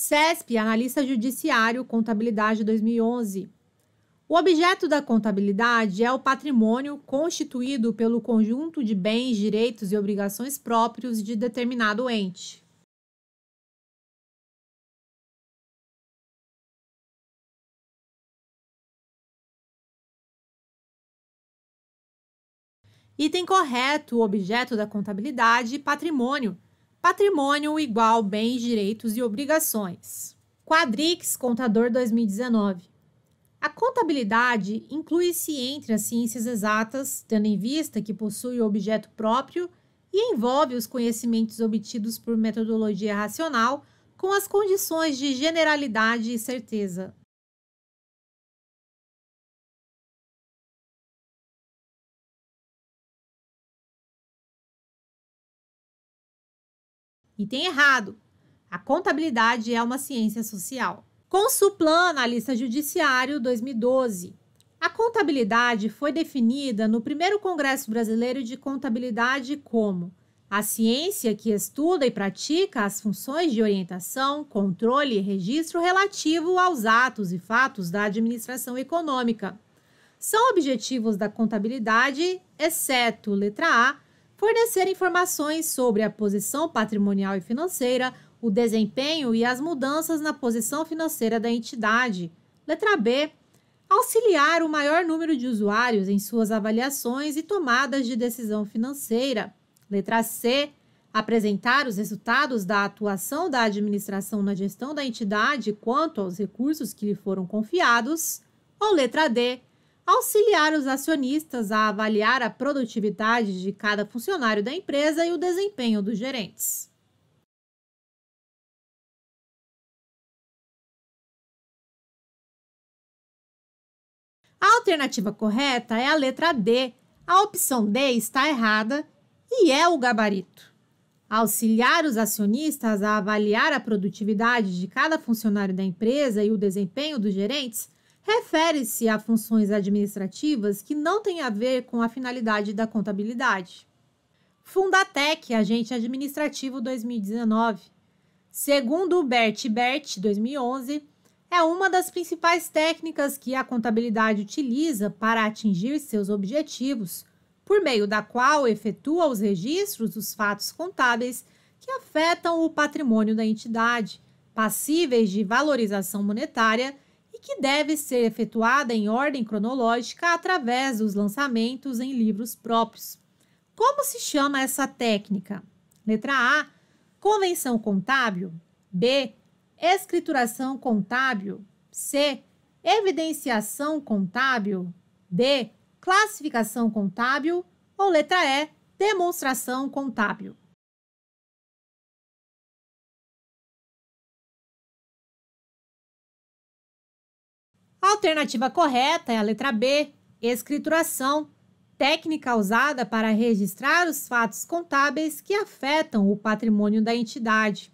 CESP, analista judiciário, contabilidade 2011. O objeto da contabilidade é o patrimônio constituído pelo conjunto de bens, direitos e obrigações próprios de determinado ente. Item correto, o objeto da contabilidade, patrimônio Patrimônio igual bens, direitos e obrigações. Quadrix Contador 2019. A contabilidade inclui-se entre as ciências exatas, tendo em vista que possui objeto próprio e envolve os conhecimentos obtidos por metodologia racional com as condições de generalidade e certeza. E tem errado. A contabilidade é uma ciência social. Com Suplan, analista judiciário 2012, a contabilidade foi definida no primeiro Congresso Brasileiro de Contabilidade como a ciência que estuda e pratica as funções de orientação, controle e registro relativo aos atos e fatos da administração econômica. São objetivos da contabilidade, exceto letra A, fornecer informações sobre a posição patrimonial e financeira, o desempenho e as mudanças na posição financeira da entidade. Letra B. Auxiliar o maior número de usuários em suas avaliações e tomadas de decisão financeira. Letra C. Apresentar os resultados da atuação da administração na gestão da entidade quanto aos recursos que lhe foram confiados. Ou letra D auxiliar os acionistas a avaliar a produtividade de cada funcionário da empresa e o desempenho dos gerentes. A alternativa correta é a letra D. A opção D está errada e é o gabarito. Auxiliar os acionistas a avaliar a produtividade de cada funcionário da empresa e o desempenho dos gerentes refere-se a funções administrativas que não têm a ver com a finalidade da contabilidade. Fundatec, agente administrativo 2019. Segundo o Bert Bert, 2011, é uma das principais técnicas que a contabilidade utiliza para atingir seus objetivos, por meio da qual efetua os registros dos fatos contábeis que afetam o patrimônio da entidade, passíveis de valorização monetária e que deve ser efetuada em ordem cronológica através dos lançamentos em livros próprios. Como se chama essa técnica? Letra A: convenção contábil. B: escrituração contábil. C: evidenciação contábil. D: classificação contábil. Ou letra E: demonstração contábil. A alternativa correta é a letra B, escrituração, técnica usada para registrar os fatos contábeis que afetam o patrimônio da entidade.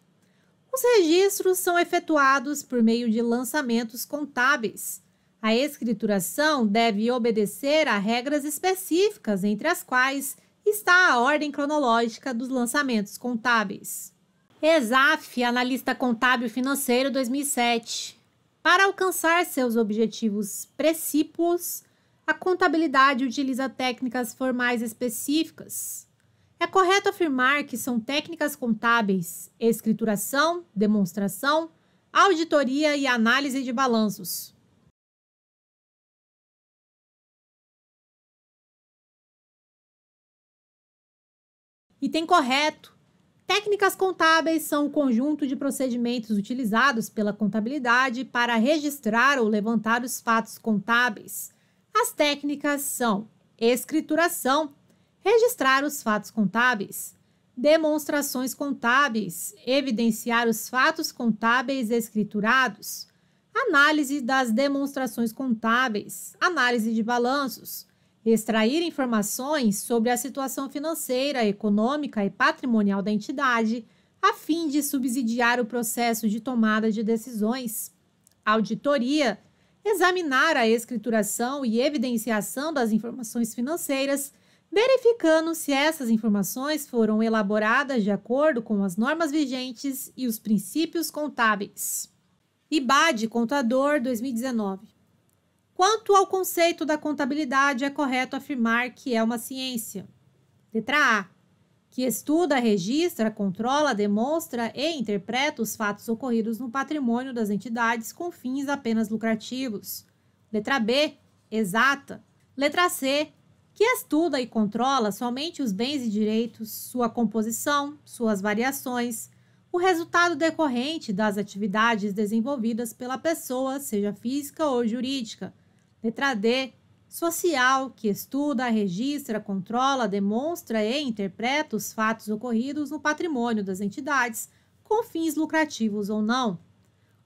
Os registros são efetuados por meio de lançamentos contábeis. A escrituração deve obedecer a regras específicas, entre as quais está a ordem cronológica dos lançamentos contábeis. ESAF, analista contábil financeiro 2007. Para alcançar seus objetivos precípuos, a contabilidade utiliza técnicas formais específicas. É correto afirmar que são técnicas contábeis, escrituração, demonstração, auditoria e análise de balanços. Item correto Técnicas contábeis são o conjunto de procedimentos utilizados pela contabilidade para registrar ou levantar os fatos contábeis. As técnicas são escrituração, registrar os fatos contábeis, demonstrações contábeis, evidenciar os fatos contábeis escriturados, análise das demonstrações contábeis, análise de balanços, extrair informações sobre a situação financeira, econômica e patrimonial da entidade, a fim de subsidiar o processo de tomada de decisões. Auditoria examinar a escrituração e evidenciação das informações financeiras, verificando se essas informações foram elaboradas de acordo com as normas vigentes e os princípios contábeis. IBAD Contador 2019 Quanto ao conceito da contabilidade, é correto afirmar que é uma ciência. Letra A. Que estuda, registra, controla, demonstra e interpreta os fatos ocorridos no patrimônio das entidades com fins apenas lucrativos. Letra B. Exata. Letra C. Que estuda e controla somente os bens e direitos, sua composição, suas variações, o resultado decorrente das atividades desenvolvidas pela pessoa, seja física ou jurídica, Letra D. Social, que estuda, registra, controla, demonstra e interpreta os fatos ocorridos no patrimônio das entidades, com fins lucrativos ou não.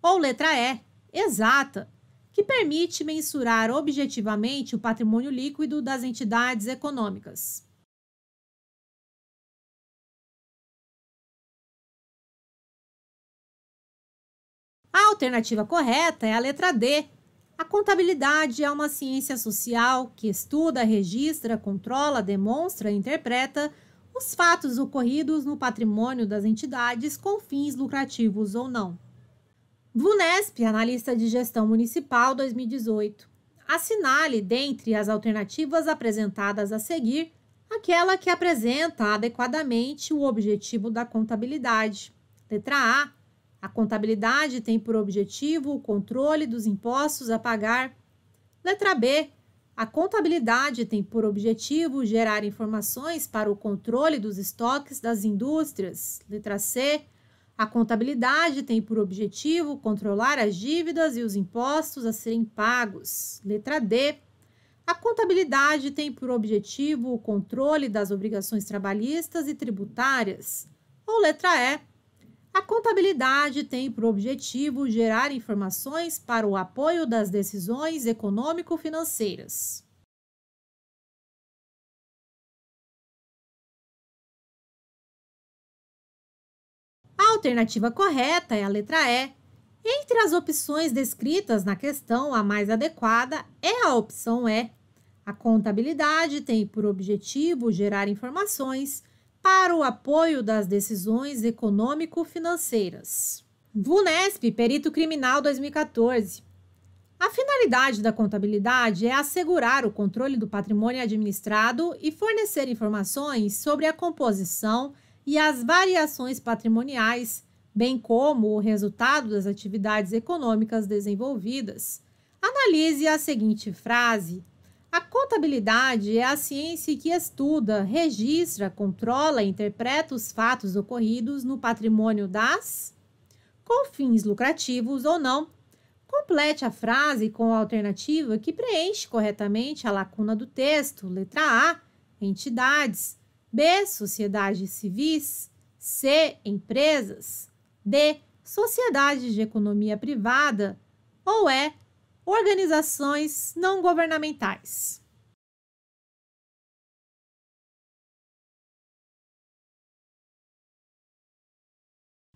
Ou letra E. Exata, que permite mensurar objetivamente o patrimônio líquido das entidades econômicas. A alternativa correta é a letra D, a contabilidade é uma ciência social que estuda, registra, controla, demonstra e interpreta os fatos ocorridos no patrimônio das entidades com fins lucrativos ou não. VUNESP, analista de gestão municipal 2018. Assinale, dentre as alternativas apresentadas a seguir, aquela que apresenta adequadamente o objetivo da contabilidade. Letra A a contabilidade tem por objetivo o controle dos impostos a pagar. Letra B. A contabilidade tem por objetivo gerar informações para o controle dos estoques das indústrias. Letra C. A contabilidade tem por objetivo controlar as dívidas e os impostos a serem pagos. Letra D. A contabilidade tem por objetivo o controle das obrigações trabalhistas e tributárias. Ou letra E. A contabilidade tem por objetivo gerar informações para o apoio das decisões econômico-financeiras. A alternativa correta é a letra E. Entre as opções descritas na questão, a mais adequada é a opção E. A contabilidade tem por objetivo gerar informações para o apoio das decisões econômico-financeiras. VUNESP, Perito Criminal 2014. A finalidade da contabilidade é assegurar o controle do patrimônio administrado e fornecer informações sobre a composição e as variações patrimoniais, bem como o resultado das atividades econômicas desenvolvidas. Analise a seguinte frase a contabilidade é a ciência que estuda, registra, controla e interpreta os fatos ocorridos no patrimônio das, com fins lucrativos ou não. Complete a frase com a alternativa que preenche corretamente a lacuna do texto. Letra A: entidades. B: sociedades civis. C: empresas. D: sociedades de economia privada. Ou E: organizações não governamentais.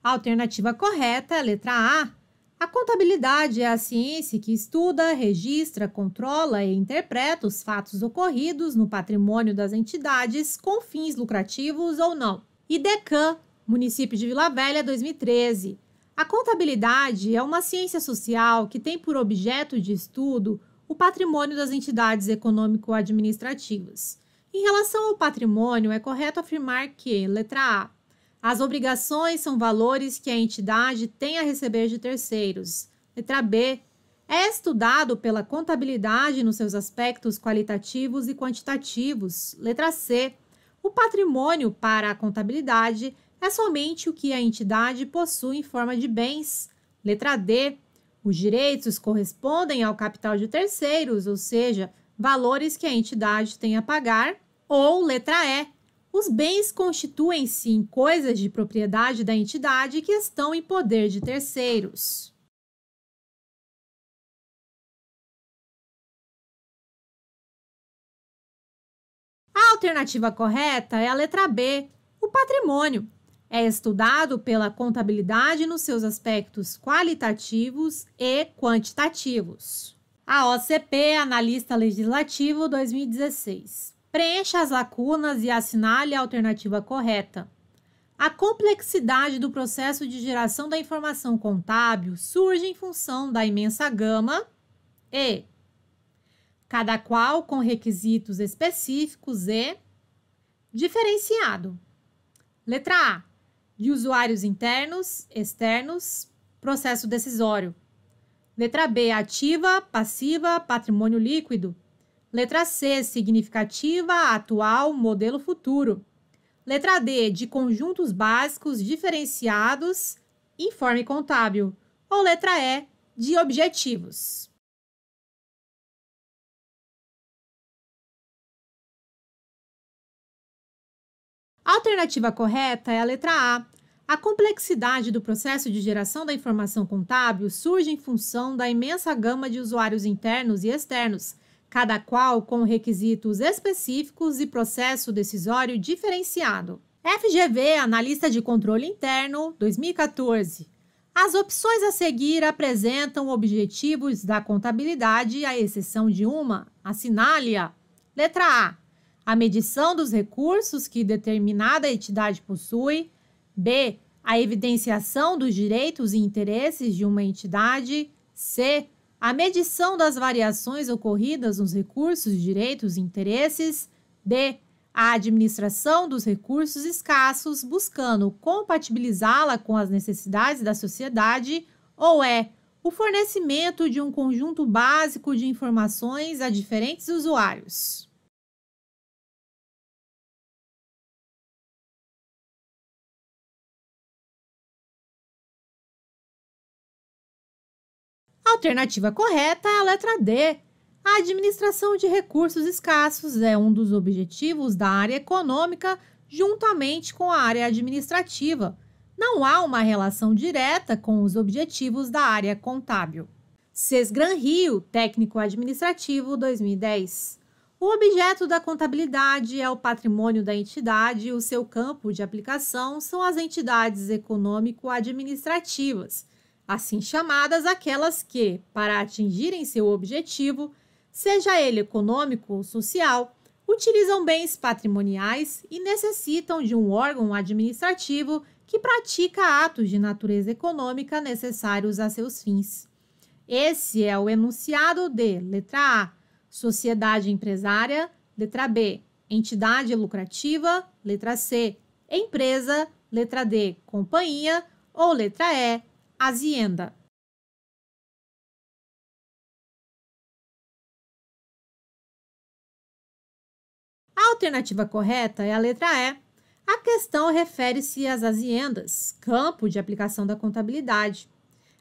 A alternativa correta é a letra A. A contabilidade é a ciência que estuda, registra, controla e interpreta os fatos ocorridos no patrimônio das entidades com fins lucrativos ou não. IDECAN, município de Vila Velha, 2013. A contabilidade é uma ciência social que tem por objeto de estudo o patrimônio das entidades econômico-administrativas. Em relação ao patrimônio, é correto afirmar que, letra A, as obrigações são valores que a entidade tem a receber de terceiros. Letra B, é estudado pela contabilidade nos seus aspectos qualitativos e quantitativos. Letra C, o patrimônio para a contabilidade é somente o que a entidade possui em forma de bens. Letra D. Os direitos correspondem ao capital de terceiros, ou seja, valores que a entidade tem a pagar. Ou letra E. Os bens constituem-se em coisas de propriedade da entidade que estão em poder de terceiros. A alternativa correta é a letra B, o patrimônio, é estudado pela contabilidade nos seus aspectos qualitativos e quantitativos. A OCP, Analista Legislativo 2016. Preencha as lacunas e assinale a alternativa correta. A complexidade do processo de geração da informação contábil surge em função da imensa gama e cada qual com requisitos específicos e diferenciado. Letra A de usuários internos, externos, processo decisório. Letra B, ativa, passiva, patrimônio líquido. Letra C, significativa, atual, modelo futuro. Letra D, de conjuntos básicos diferenciados, informe contábil. Ou letra E, de objetivos. A alternativa correta é a letra A. A complexidade do processo de geração da informação contábil surge em função da imensa gama de usuários internos e externos, cada qual com requisitos específicos e processo decisório diferenciado. FGV, Analista de Controle Interno, 2014. As opções a seguir apresentam objetivos da contabilidade, à exceção de uma. Assinale-a. Letra A a medição dos recursos que determinada entidade possui, b, a evidenciação dos direitos e interesses de uma entidade, c, a medição das variações ocorridas nos recursos, direitos e interesses, d, a administração dos recursos escassos, buscando compatibilizá-la com as necessidades da sociedade, ou e) é o fornecimento de um conjunto básico de informações a diferentes usuários. A alternativa correta é a letra D. A administração de recursos escassos é um dos objetivos da área econômica juntamente com a área administrativa. Não há uma relação direta com os objetivos da área contábil. Cesgran Rio, técnico administrativo 2010. O objeto da contabilidade é o patrimônio da entidade e o seu campo de aplicação são as entidades econômico-administrativas assim chamadas aquelas que, para atingirem seu objetivo, seja ele econômico ou social, utilizam bens patrimoniais e necessitam de um órgão administrativo que pratica atos de natureza econômica necessários a seus fins. Esse é o enunciado de letra A, sociedade empresária, letra B, entidade lucrativa, letra C, empresa, letra D, companhia ou letra E, Azienda. A alternativa correta é a letra E. A questão refere-se às haziendas, campo de aplicação da contabilidade.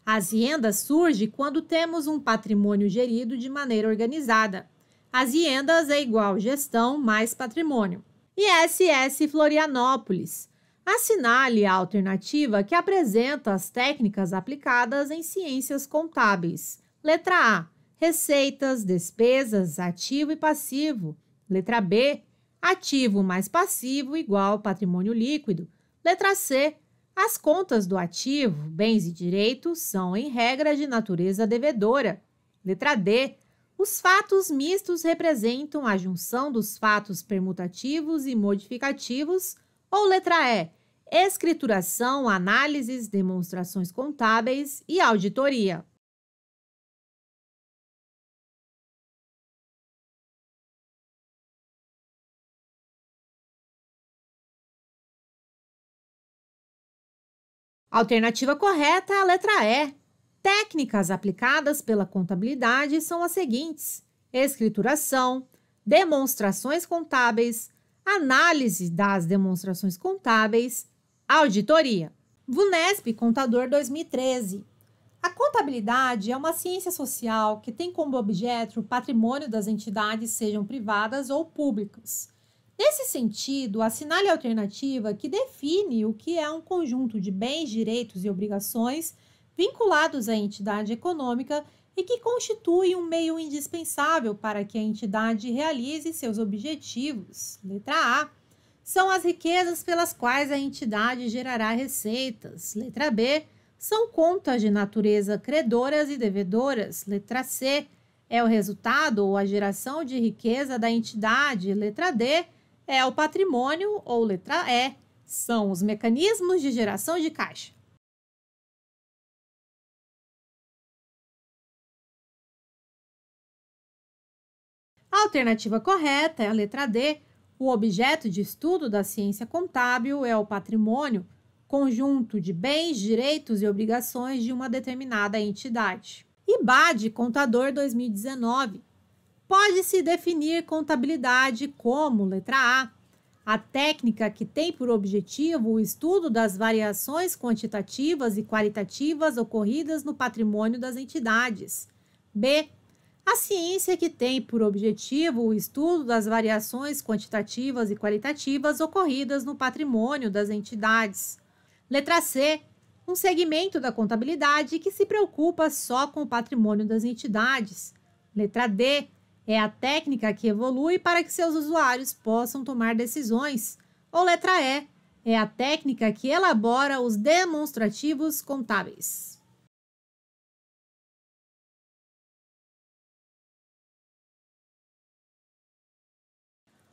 A hazienda surge quando temos um patrimônio gerido de maneira organizada. Haziendas é igual gestão mais patrimônio. ISS Florianópolis Assinale a alternativa que apresenta as técnicas aplicadas em ciências contábeis. Letra A: receitas, despesas, ativo e passivo. Letra B: ativo mais passivo igual patrimônio líquido. Letra C: as contas do ativo, bens e direitos são em regra de natureza devedora. Letra D: os fatos mistos representam a junção dos fatos permutativos e modificativos ou letra E, escrituração, análises, demonstrações contábeis e auditoria. Alternativa correta é a letra E. Técnicas aplicadas pela contabilidade são as seguintes: escrituração, demonstrações contábeis, análise das demonstrações contábeis, auditoria. VUNESP Contador 2013. A contabilidade é uma ciência social que tem como objeto o patrimônio das entidades, sejam privadas ou públicas. Nesse sentido, assinale a alternativa que define o que é um conjunto de bens, direitos e obrigações vinculados à entidade econômica e que constitui um meio indispensável para que a entidade realize seus objetivos. Letra A. São as riquezas pelas quais a entidade gerará receitas. Letra B. São contas de natureza credoras e devedoras. Letra C. É o resultado ou a geração de riqueza da entidade. Letra D. É o patrimônio. Ou letra E. São os mecanismos de geração de caixa. A alternativa correta é a letra D. O objeto de estudo da ciência contábil é o patrimônio, conjunto de bens, direitos e obrigações de uma determinada entidade. IBAD Contador 2019. Pode-se definir contabilidade como, letra A, a técnica que tem por objetivo o estudo das variações quantitativas e qualitativas ocorridas no patrimônio das entidades. B, a ciência que tem por objetivo o estudo das variações quantitativas e qualitativas ocorridas no patrimônio das entidades. Letra C. Um segmento da contabilidade que se preocupa só com o patrimônio das entidades. Letra D. É a técnica que evolui para que seus usuários possam tomar decisões. Ou letra E. É a técnica que elabora os demonstrativos contábeis.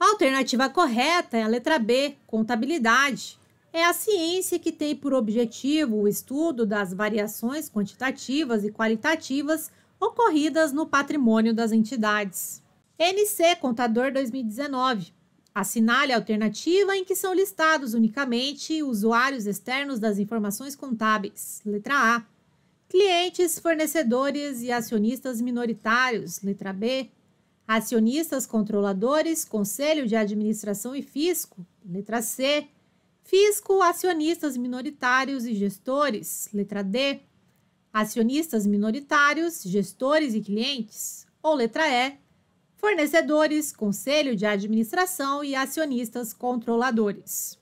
A alternativa correta é a letra B, contabilidade. É a ciência que tem por objetivo o estudo das variações quantitativas e qualitativas ocorridas no patrimônio das entidades. NC Contador 2019. Assinale a alternativa em que são listados unicamente usuários externos das informações contábeis, letra A. Clientes, fornecedores e acionistas minoritários, letra B acionistas controladores, conselho de administração e fisco, letra C. Fisco, acionistas minoritários e gestores, letra D. Acionistas minoritários, gestores e clientes, ou letra E. Fornecedores, conselho de administração e acionistas controladores.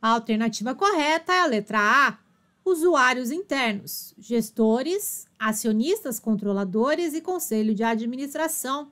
A alternativa correta é a letra A, usuários internos, gestores, acionistas controladores e conselho de administração,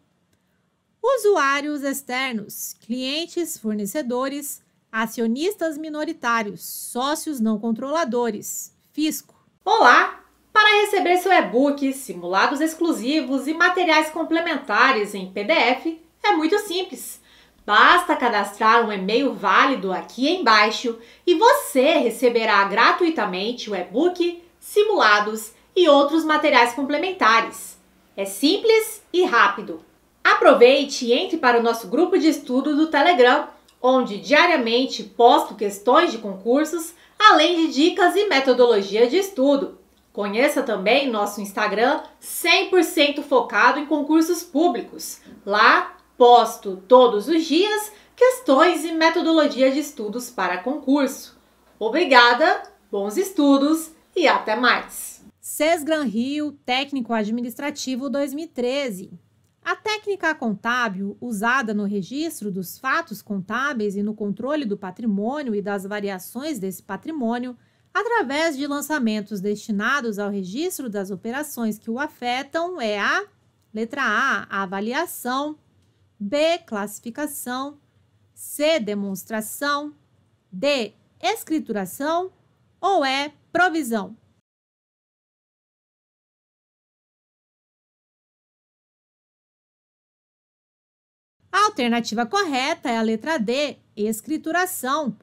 usuários externos, clientes, fornecedores, acionistas minoritários, sócios não controladores, fisco. Olá! Para receber seu e-book, simulados exclusivos e materiais complementares em PDF, é muito simples Basta cadastrar um e-mail válido aqui embaixo e você receberá gratuitamente o e-book, simulados e outros materiais complementares. É simples e rápido. Aproveite e entre para o nosso grupo de estudo do Telegram, onde diariamente posto questões de concursos, além de dicas e metodologia de estudo. Conheça também nosso Instagram 100% focado em concursos públicos. Lá posto todos os dias questões e metodologia de estudos para concurso. Obrigada, bons estudos e até mais! SESGRAN Rio Técnico Administrativo 2013 A técnica contábil usada no registro dos fatos contábeis e no controle do patrimônio e das variações desse patrimônio através de lançamentos destinados ao registro das operações que o afetam é a letra A, a avaliação B. Classificação. C. Demonstração. D. Escrituração. Ou E. Provisão. A alternativa correta é a letra D, escrituração,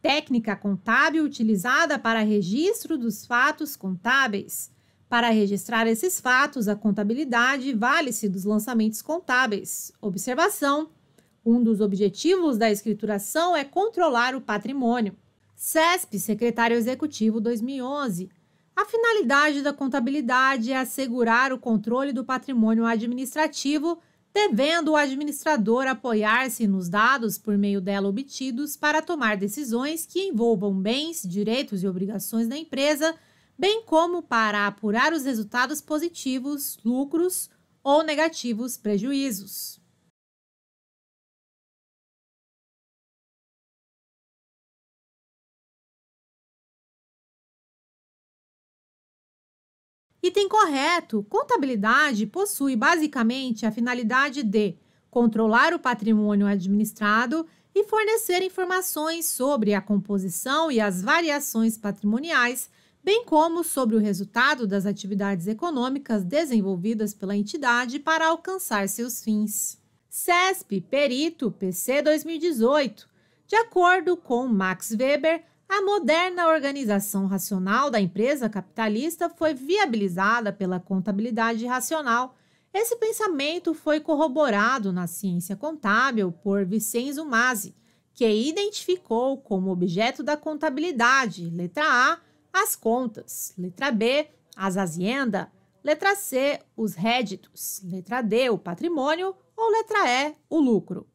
técnica contábil utilizada para registro dos fatos contábeis. Para registrar esses fatos, a contabilidade vale-se dos lançamentos contábeis. Observação: um dos objetivos da escrituração é controlar o patrimônio. CESP, Secretário Executivo 2011. A finalidade da contabilidade é assegurar o controle do patrimônio administrativo, devendo o administrador apoiar-se nos dados por meio dela obtidos para tomar decisões que envolvam bens, direitos e obrigações da empresa bem como para apurar os resultados positivos, lucros ou negativos, prejuízos. Item correto: contabilidade possui basicamente a finalidade de controlar o patrimônio administrado e fornecer informações sobre a composição e as variações patrimoniais bem como sobre o resultado das atividades econômicas desenvolvidas pela entidade para alcançar seus fins. CESP Perito PC 2018. De acordo com Max Weber, a moderna organização racional da empresa capitalista foi viabilizada pela contabilidade racional. Esse pensamento foi corroborado na ciência contábil por Vicenzo Masi, que identificou como objeto da contabilidade, letra A, as contas. Letra B, as azienda Letra C, os réditos. Letra D, o patrimônio. Ou letra E, o lucro.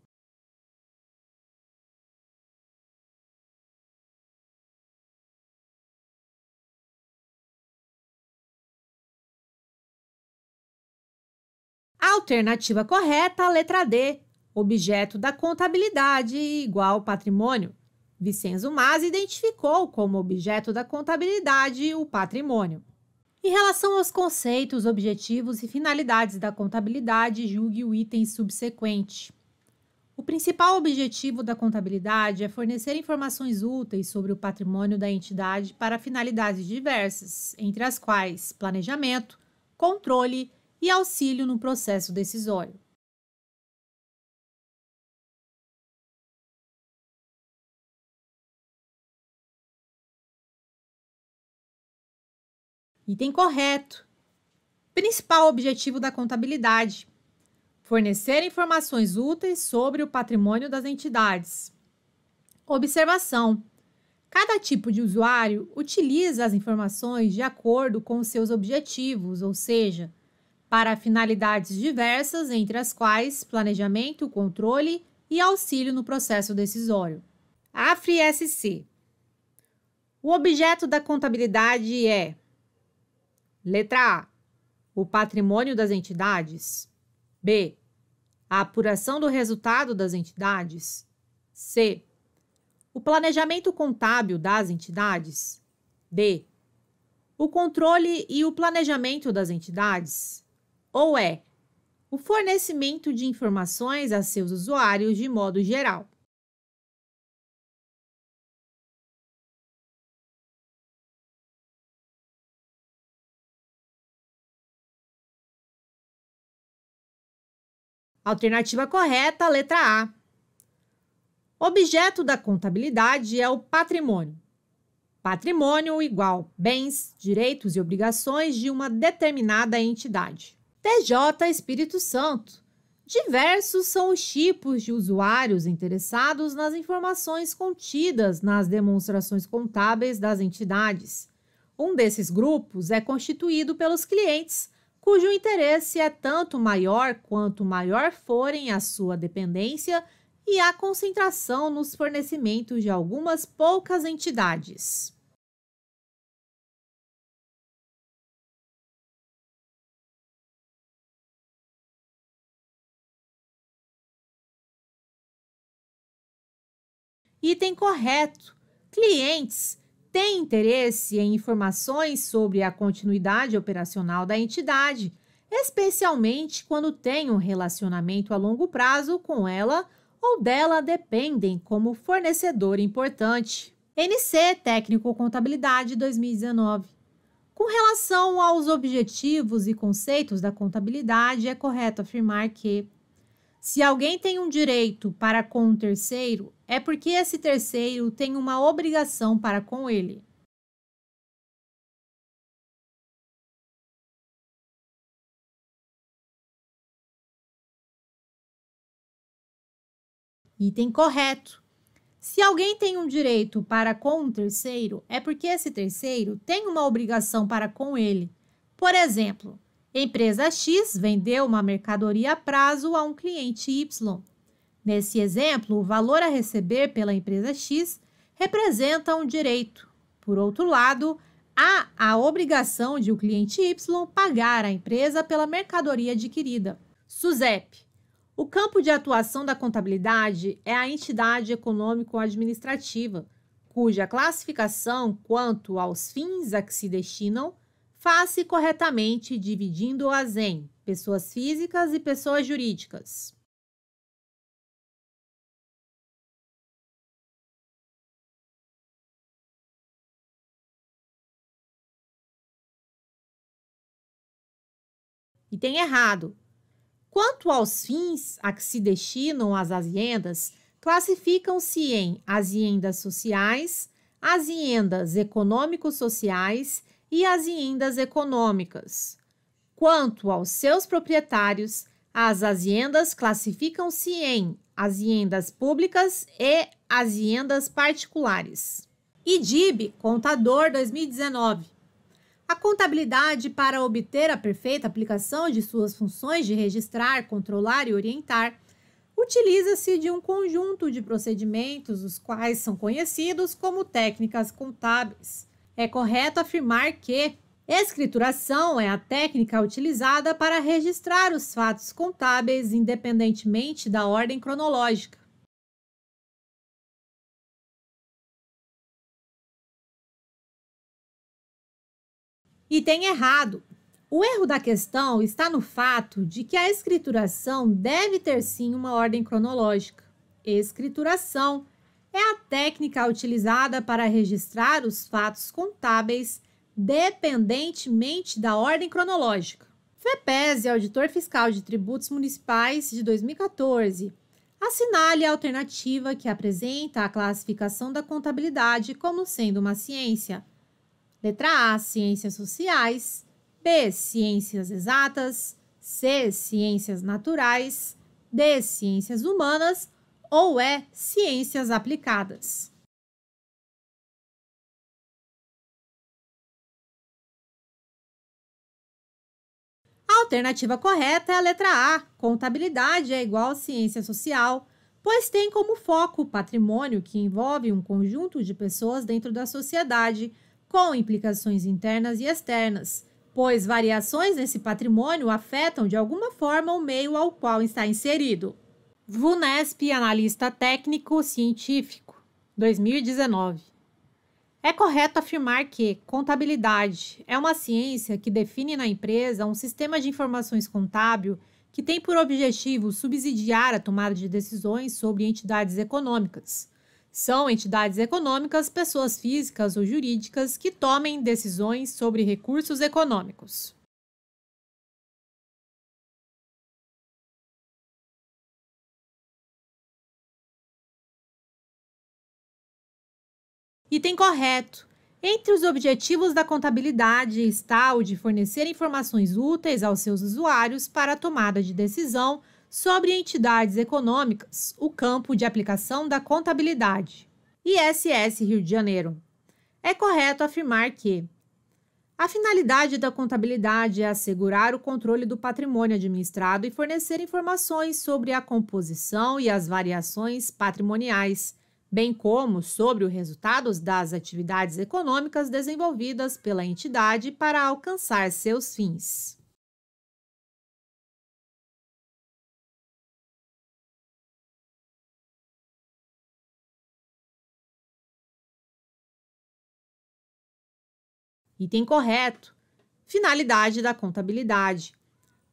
Alternativa correta, letra D, objeto da contabilidade igual patrimônio. Vicenzo Mas identificou como objeto da contabilidade o patrimônio. Em relação aos conceitos, objetivos e finalidades da contabilidade, julgue o item subsequente. O principal objetivo da contabilidade é fornecer informações úteis sobre o patrimônio da entidade para finalidades diversas, entre as quais planejamento, controle e auxílio no processo decisório. Item correto. Principal objetivo da contabilidade: fornecer informações úteis sobre o patrimônio das entidades. Observação: Cada tipo de usuário utiliza as informações de acordo com seus objetivos, ou seja, para finalidades diversas, entre as quais planejamento, controle e auxílio no processo decisório. AFRI-SC O objeto da contabilidade é Letra A. O patrimônio das entidades. B. A apuração do resultado das entidades. C. O planejamento contábil das entidades. D. O controle e o planejamento das entidades. Ou E. É, o fornecimento de informações a seus usuários de modo geral. Alternativa correta, letra A. Objeto da contabilidade é o patrimônio. Patrimônio igual bens, direitos e obrigações de uma determinada entidade. TJ Espírito Santo. Diversos são os tipos de usuários interessados nas informações contidas nas demonstrações contábeis das entidades. Um desses grupos é constituído pelos clientes cujo interesse é tanto maior quanto maior forem a sua dependência e a concentração nos fornecimentos de algumas poucas entidades. Item correto: clientes tem interesse em informações sobre a continuidade operacional da entidade, especialmente quando tem um relacionamento a longo prazo com ela ou dela dependem como fornecedor importante. NC Técnico Contabilidade 2019. Com relação aos objetivos e conceitos da contabilidade, é correto afirmar que se alguém tem um direito para com um terceiro, é porque esse terceiro tem uma obrigação para com ele. Item correto. Se alguém tem um direito para com um terceiro, é porque esse terceiro tem uma obrigação para com ele. Por exemplo, Empresa X vendeu uma mercadoria a prazo a um cliente Y. Nesse exemplo, o valor a receber pela empresa X representa um direito. Por outro lado, há a obrigação de o cliente Y pagar à empresa pela mercadoria adquirida. SUSEP. O campo de atuação da contabilidade é a entidade econômico-administrativa, cuja classificação quanto aos fins a que se destinam Faça corretamente dividindo-as em pessoas físicas e pessoas jurídicas. E tem errado. Quanto aos fins a que se destinam as aziendas, classificam-se em aziendas sociais, aziendas econômico-sociais e as hiendas econômicas. Quanto aos seus proprietários, as aziendas classificam-se em aziendas públicas e aziendas particulares. IDIB, Contador 2019. A contabilidade, para obter a perfeita aplicação de suas funções de registrar, controlar e orientar, utiliza-se de um conjunto de procedimentos, os quais são conhecidos como técnicas contábeis é correto afirmar que escrituração é a técnica utilizada para registrar os fatos contábeis independentemente da ordem cronológica. Item errado. O erro da questão está no fato de que a escrituração deve ter sim uma ordem cronológica. Escrituração é a técnica utilizada para registrar os fatos contábeis dependentemente da ordem cronológica. FEPES, é Auditor Fiscal de Tributos Municipais de 2014, assinale a alternativa que apresenta a classificação da contabilidade como sendo uma ciência. Letra A, ciências sociais, B, ciências exatas, C, ciências naturais, D, ciências humanas ou é ciências aplicadas. A alternativa correta é a letra A. Contabilidade é igual ciência social, pois tem como foco o patrimônio que envolve um conjunto de pessoas dentro da sociedade, com implicações internas e externas, pois variações nesse patrimônio afetam de alguma forma o meio ao qual está inserido. VUNESP Analista Técnico Científico, 2019. É correto afirmar que contabilidade é uma ciência que define na empresa um sistema de informações contábil que tem por objetivo subsidiar a tomada de decisões sobre entidades econômicas. São entidades econômicas pessoas físicas ou jurídicas que tomem decisões sobre recursos econômicos. Item correto. Entre os objetivos da contabilidade está o de fornecer informações úteis aos seus usuários para a tomada de decisão sobre entidades econômicas, o campo de aplicação da contabilidade. ISS Rio de Janeiro. É correto afirmar que a finalidade da contabilidade é assegurar o controle do patrimônio administrado e fornecer informações sobre a composição e as variações patrimoniais bem como sobre os resultados das atividades econômicas desenvolvidas pela entidade para alcançar seus fins. Item correto. Finalidade da contabilidade: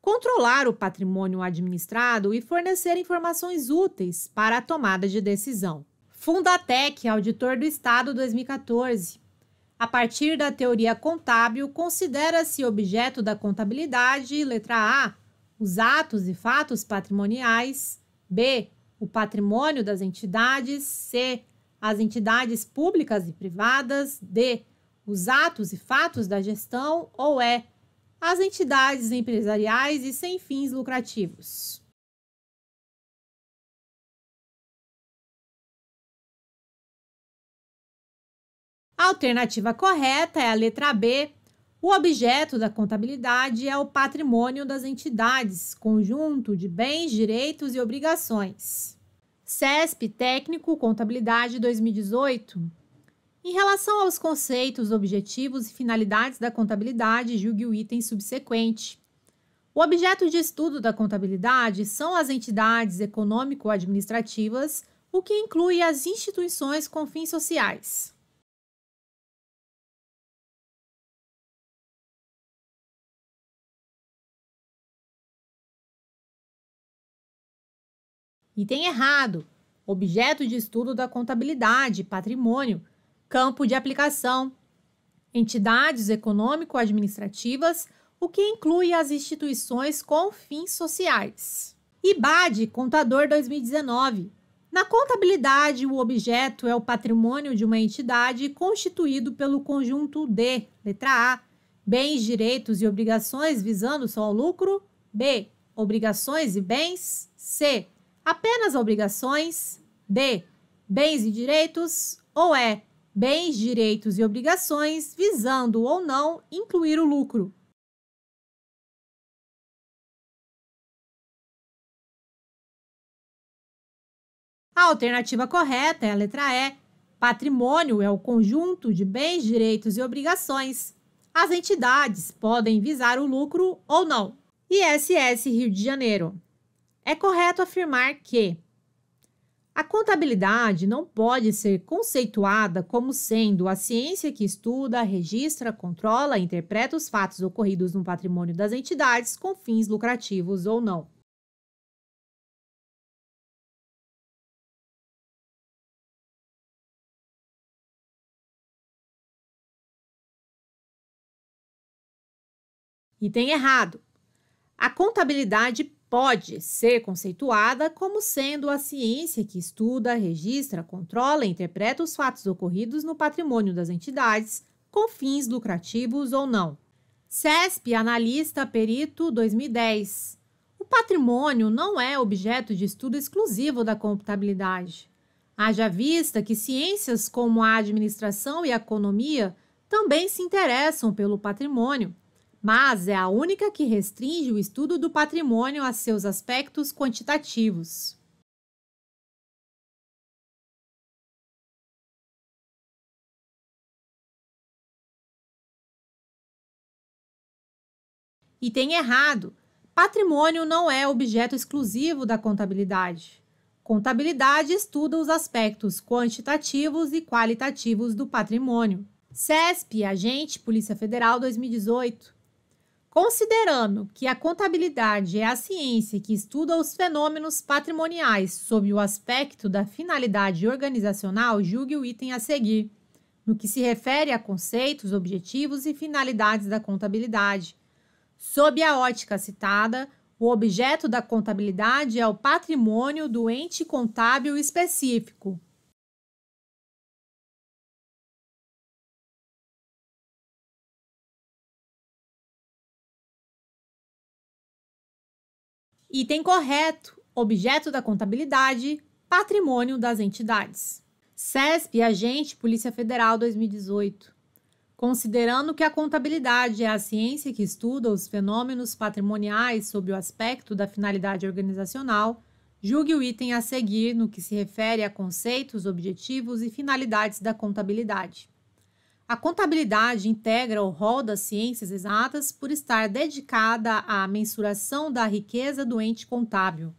controlar o patrimônio administrado e fornecer informações úteis para a tomada de decisão. Fundatec, Auditor do Estado 2014. A partir da teoria contábil, considera-se objeto da contabilidade, letra A, os atos e fatos patrimoniais, B, o patrimônio das entidades, C, as entidades públicas e privadas, D, os atos e fatos da gestão, ou E, as entidades empresariais e sem fins lucrativos. A alternativa correta é a letra B. O objeto da contabilidade é o patrimônio das entidades, conjunto de bens, direitos e obrigações. CESP Técnico Contabilidade 2018. Em relação aos conceitos, objetivos e finalidades da contabilidade, julgue o item subsequente. O objeto de estudo da contabilidade são as entidades econômico-administrativas, o que inclui as instituições com fins sociais. Item errado, objeto de estudo da contabilidade, patrimônio, campo de aplicação, entidades econômico-administrativas, o que inclui as instituições com fins sociais. IBAD, Contador 2019. Na contabilidade, o objeto é o patrimônio de uma entidade constituído pelo conjunto de, letra A, bens, direitos e obrigações visando só ao lucro, B, obrigações e bens, C, apenas obrigações, B, bens e direitos, ou E, é bens, direitos e obrigações visando ou não incluir o lucro. A alternativa correta é a letra E. Patrimônio é o conjunto de bens, direitos e obrigações. As entidades podem visar o lucro ou não. ISS Rio de Janeiro. É correto afirmar que a contabilidade não pode ser conceituada como sendo a ciência que estuda, registra, controla e interpreta os fatos ocorridos no patrimônio das entidades com fins lucrativos ou não. Item errado. A contabilidade pode ser conceituada como sendo a ciência que estuda, registra, controla e interpreta os fatos ocorridos no patrimônio das entidades, com fins lucrativos ou não. CESP Analista Perito 2010 O patrimônio não é objeto de estudo exclusivo da contabilidade. Haja vista que ciências como a administração e a economia também se interessam pelo patrimônio mas é a única que restringe o estudo do patrimônio a seus aspectos quantitativos. E tem errado. Patrimônio não é objeto exclusivo da contabilidade. Contabilidade estuda os aspectos quantitativos e qualitativos do patrimônio. CESP, Agente Polícia Federal 2018. Considerando que a contabilidade é a ciência que estuda os fenômenos patrimoniais sob o aspecto da finalidade organizacional, julgue o item a seguir, no que se refere a conceitos, objetivos e finalidades da contabilidade. Sob a ótica citada, o objeto da contabilidade é o patrimônio do ente contábil específico, Item correto: objeto da contabilidade, patrimônio das entidades. CESP e agente Polícia Federal 2018. Considerando que a contabilidade é a ciência que estuda os fenômenos patrimoniais sob o aspecto da finalidade organizacional, julgue o item a seguir no que se refere a conceitos, objetivos e finalidades da contabilidade. A contabilidade integra o rol das ciências exatas por estar dedicada à mensuração da riqueza do ente contábil.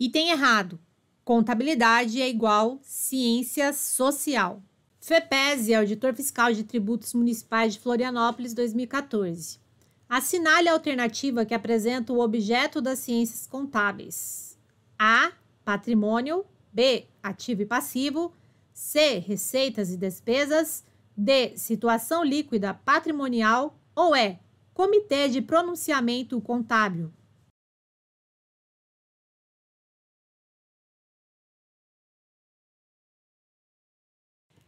Item errado. Contabilidade é igual ciência social. FEPES, é Auditor Fiscal de Tributos Municipais de Florianópolis, 2014. Assinale a alternativa que apresenta o objeto das ciências contábeis: A. Patrimônio. B. Ativo e passivo. C. Receitas e despesas. D. Situação líquida patrimonial. Ou E. Comitê de pronunciamento contábil.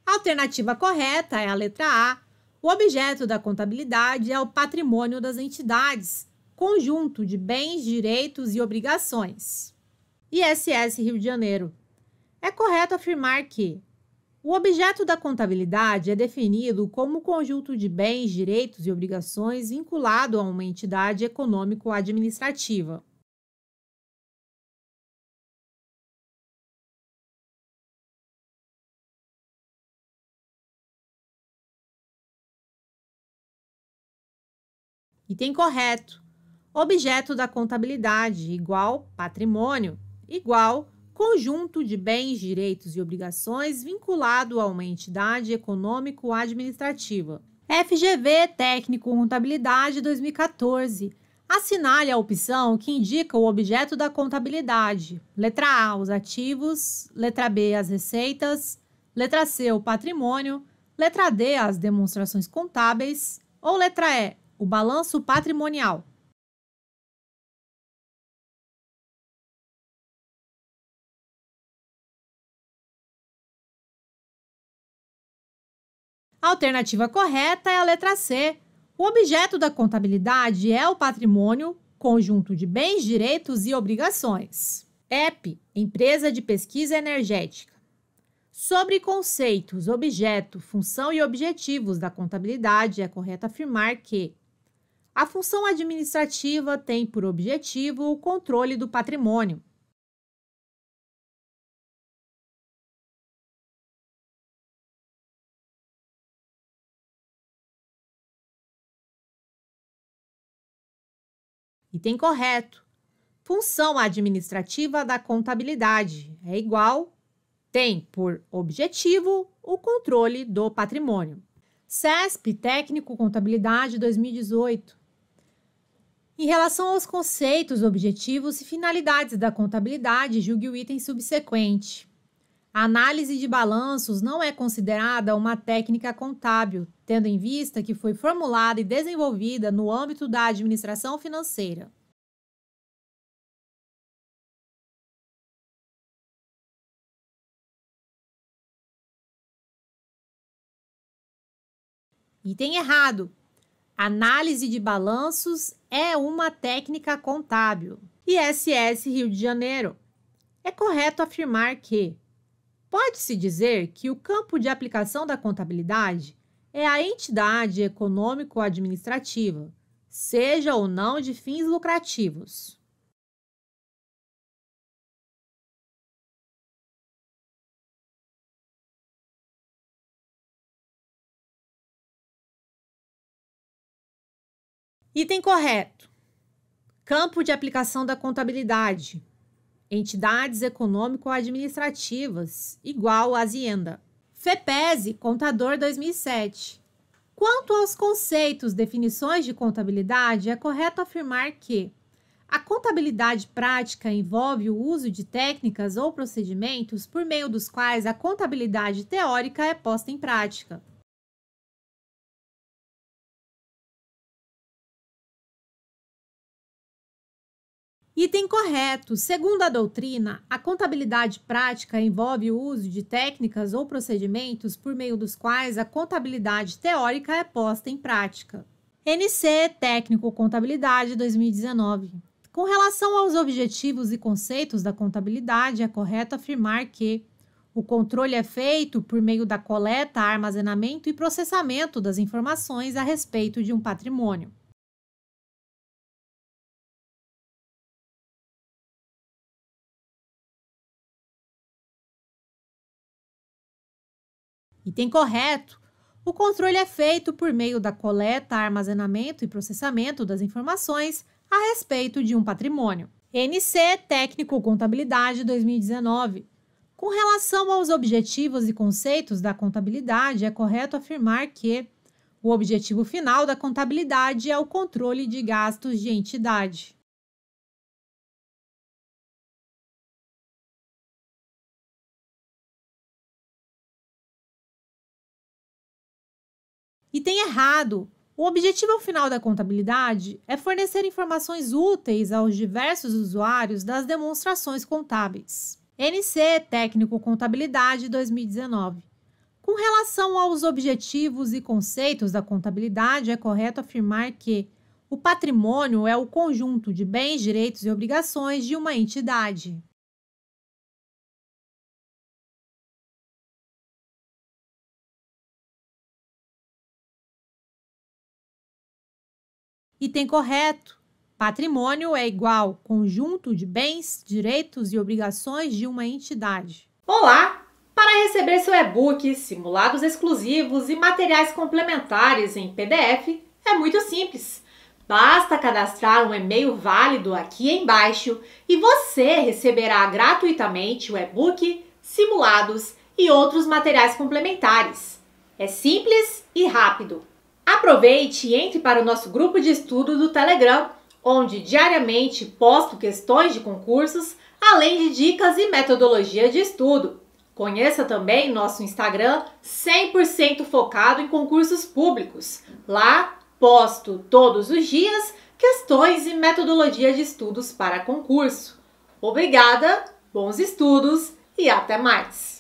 A alternativa correta é a letra A, o objeto da contabilidade é o patrimônio das entidades, conjunto de bens, direitos e obrigações. ISS Rio de Janeiro. É correto afirmar que o objeto da contabilidade é definido como o conjunto de bens, direitos e obrigações vinculado a uma entidade econômico-administrativa. Item correto. Objeto da contabilidade igual patrimônio igual conjunto de bens, direitos e obrigações vinculado a uma entidade econômico-administrativa. FGV Técnico Contabilidade 2014. Assinale a opção que indica o objeto da contabilidade. Letra A, os ativos. Letra B, as receitas. Letra C, o patrimônio. Letra D, as demonstrações contábeis. Ou letra E, o balanço patrimonial. A alternativa correta é a letra C. O objeto da contabilidade é o patrimônio, conjunto de bens, direitos e obrigações. EP, empresa de pesquisa energética. Sobre conceitos, objeto, função e objetivos da contabilidade, é correto afirmar que a função administrativa tem por objetivo o controle do patrimônio. Item correto. Função administrativa da contabilidade é igual, tem por objetivo o controle do patrimônio. CESP Técnico Contabilidade 2018. Em relação aos conceitos, objetivos e finalidades da contabilidade, julgue o item subsequente. A análise de balanços não é considerada uma técnica contábil, tendo em vista que foi formulada e desenvolvida no âmbito da administração financeira. Item errado. Análise de balanços é uma técnica contábil. ISS Rio de Janeiro. É correto afirmar que pode-se dizer que o campo de aplicação da contabilidade é a entidade econômico-administrativa, seja ou não de fins lucrativos. Item correto: campo de aplicação da contabilidade, entidades econômico-administrativas, igual à azienda. FEPESE, Contador 2007. Quanto aos conceitos, definições de contabilidade, é correto afirmar que a contabilidade prática envolve o uso de técnicas ou procedimentos por meio dos quais a contabilidade teórica é posta em prática. Item correto. Segundo a doutrina, a contabilidade prática envolve o uso de técnicas ou procedimentos por meio dos quais a contabilidade teórica é posta em prática. NC Técnico Contabilidade 2019. Com relação aos objetivos e conceitos da contabilidade, é correto afirmar que o controle é feito por meio da coleta, armazenamento e processamento das informações a respeito de um patrimônio. Item correto. O controle é feito por meio da coleta, armazenamento e processamento das informações a respeito de um patrimônio. NC Técnico Contabilidade 2019. Com relação aos objetivos e conceitos da contabilidade, é correto afirmar que o objetivo final da contabilidade é o controle de gastos de entidade. E tem errado. O objetivo final da contabilidade é fornecer informações úteis aos diversos usuários das demonstrações contábeis. NC Técnico Contabilidade 2019. Com relação aos objetivos e conceitos da contabilidade, é correto afirmar que o patrimônio é o conjunto de bens, direitos e obrigações de uma entidade. Item correto. Patrimônio é igual conjunto de bens, direitos e obrigações de uma entidade. Olá! Para receber seu e-book, simulados exclusivos e materiais complementares em PDF, é muito simples. Basta cadastrar um e-mail válido aqui embaixo e você receberá gratuitamente o e-book, simulados e outros materiais complementares. É simples e rápido. Aproveite e entre para o nosso grupo de estudo do Telegram, onde diariamente posto questões de concursos, além de dicas e metodologia de estudo. Conheça também nosso Instagram 100% focado em concursos públicos. Lá posto todos os dias questões e metodologia de estudos para concurso. Obrigada, bons estudos e até mais!